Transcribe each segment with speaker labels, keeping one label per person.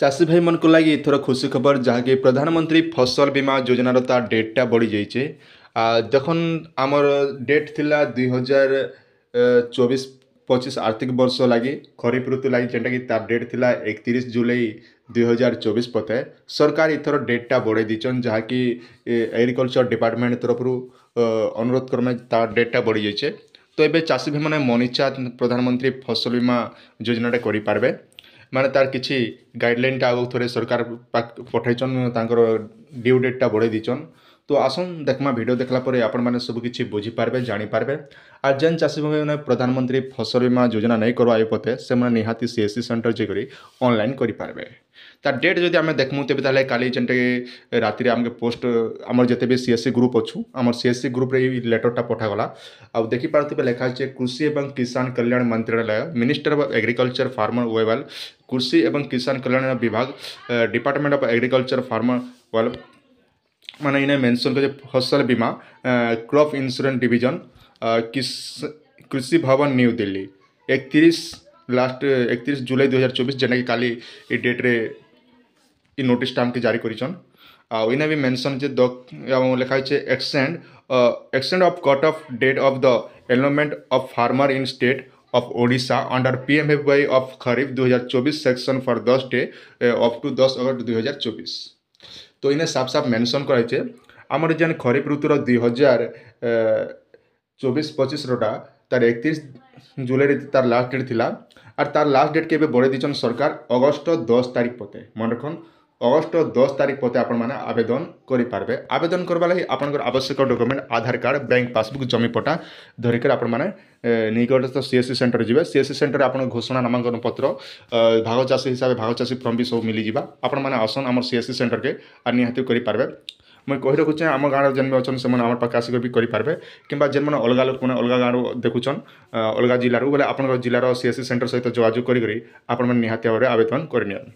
Speaker 1: চাষী ভাই ଚାଷୀ ଭାଇମାନଙ୍କୁ ଲାଗି ଏଥର ଖୁସି ଖବର ଯାହାକି ପ୍ରଧାନମନ୍ତ୍ରୀ ଫସଲ ବୀମା ଯୋଜନାର ତା ଡେଟ୍ଟା ବଢ଼ିଯାଇଛେ যখন আমার ডেট লা দুই হাজার চবিশ পঁচিশ আর্থিক বর্ষ লাগে খরিফ ঋতু লাগে যেটা কি তার ডেট লা একত্রিশ জুলাই দুই হাজার চবিশ পথে সরকার এথর ডেটটা বড়াই দিচ্ছেন যা কি এগ্রিকলচর ডিপার্টমেন্ট তরফ অনুরোধ ক্রমে তার ডেটটা বড়ি যাইছে তো এবার চাষী ভাই মানে মন ইচ্ছা প্রধানমন্ত্রী ফসল বীমা যোজনাটা করে পারবে ମାନେ ତାର କିଛି ଗାଇଡ଼ଲାଇନଟା ଆଗକୁ ଥରେ ସରକାର ପଠେଇଛନ୍ ତାଙ୍କର ଡ୍ୟୁ ଡେଟ୍ଟା ବଢ଼େଇ ଦେଇଛନ୍ তো আসুন দেখমা ভিডিও দেখলা পরে আপনার সব কিছু বুঝিপারে জাঁপারে আর যেন চাষী ভাই প্রধানমন্ত্রী ফসল বীমা যোজনা নেই করবাই পথে সে নিহতি সিএসসি সেন্টর যাই অনলাইন করে তার ডেট যদি আমি দেখমু তেবে তাহলে কালি যেটা রাতে আমাকে পোস্ট আমার যেতে বি সিএসসি গ্রুপ অছু আমার সিএসসি গ্রুপে এই লেটরটা পঠাগলা আউ দেখিপারে লেখা আছে কৃষি এবং কিষান কল্যাণ মন্ত্রণালয় মিনিস্টার অফ এগ্রিকলচার ফার্মার ওয়েবাল কৃষি এবং কিষান কল্যাণ বিভাগ ডিপার্টমেন্ট অফ এগ্রিকলচার ফার্মার ওয়েল মানে এনে মেনশন করেছে ফসল বীমা ক্রপ ইন্স্যুরেন্স ডিভিজন কৃষি ভবন নিউ দিল্লি একত্রিশ লাস্ট একত্রিশ জুলাই দুই হাজার চব্বিশ যেটাকি কালি এই ডেট্রে এই নোটিসটা আমাকে জারি করেছেন আউ ইনে বি মেনশন যে লেখা হয়েছে extend extend of cut of date of the allotment of farmer in state of Odisha under P M F Y of kharif দু হাজার চব্বিশ সেকশন ফর দশ ডে অফ টু দশ অগস্ট দুই হাজার চব্বিশ તો એને સાફ સાફ મેન્શન કરાય છે ଆମର ଯେନ୍ ଖରିଫ ଋତୁର ଦୁଇ ହଜାର ଚବିଶ ପଚିଶରଟା ତାର ଏକତିରିଶ ଜୁଲାଇରେ ତାର ଲାଷ୍ଟ ଡେଟ୍ ଥିଲା ଆର୍ ତାର ଲାଷ୍ଟ ଡେଟ୍ କେବେ ବଢ଼େଇ ଦେଇଛନ୍ ସରକାର ଅଗଷ୍ଟ ଦଶ ତାରିଖ ପତେ ମନେ ରଖନ୍ ଅଗଷ୍ଟ ଦଶ ତାରିଖ ପତେ ଆପଣମାନେ ଆବେଦନ କରିପାରିବେ ଆବେଦନ କରିବା ଲାଗି ଆପଣଙ୍କର ଆବଶ୍ୟକ document Aadhaar card bank passbook ଜମିପଟା ଧରିକରି ଆପଣମାନେ ନିକଟସ୍ଥ ସିଏସ୍ସି ସେଣ୍ଟର ଯିବେ ସିଏସ୍ସି ସେଣ୍ଟରରେ ଆପଣ ଘୋଷଣା ନାମାଙ୍କନ ପତ୍ର ଭାଗ ଚାଷୀ ହିସାବରେ ଭାଗ ଚାଷୀ ଫର୍ମ ବି ସବୁ ମିଳିଯିବା ଆପଣମାନେ ଆସନ୍ ଆମର ସିଏସ୍ସି ସେଣ୍ଟରକେ ଆର୍ ନିହାତି କରିପାରିବେ ମୁଇଁ କହି ରଖୁଛେଁ ଆମ ଗାଁର ଯେନ୍ ଅଛନ୍ ସେମାନେ ଆମର ପାଖେ ଆସିକରି ବି କରିପାରିବେ କିମ୍ବା ଯେନ୍ମାନେ ଅଲଗା ଲୋକମାନେ ଅଲଗା ଗାଁରୁ ଦେଖୁଛନ୍ ଅଲଗା ଜିଲ୍ଲାରୁ ବୋଲେ ଆପଣଙ୍କ ଜିଲ୍ଲାର ସିଏସ୍ସି ସେଣ୍ଟର ସହିତ ଯୋଗାଯୋଗ କରିକରି ଆପଣମାନେ ନିହାତି ଭାବରେ ଆବେଦନ କରିନିଅନ୍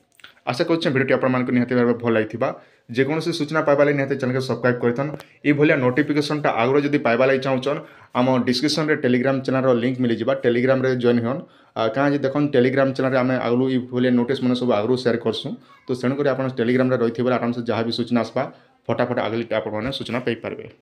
Speaker 1: আশা করছি ভিডিওটি আপনার নিহতি ভাবে ভাল লাগি যেকোন সূচনা পাইবা লাগে নিহতি চ্যানেলকে সবসক্রাইব করে থান এইভাবে নোটিফিকেসনটা আগর যদি পাইবা লাগে চাহুছন আমার ডিসক্রিপশনরে টেলিগ্রাম চ্যানেলর লিঙ্ক মিলে মিলিযা টেলিগ্রামে জয়েন হন কাঁ যে দেখুন টেলিগ্রাম চ্যানেলে আমি আগু এইভাবে নোটিস মানে সব আগর সেয়ার করছু তো তেমক আপনার টেলিগ্রামে রয়েছে আরামসে যা বি সূচনা আসবা ফটাফট আগে আপনার সূচনা পাইপারে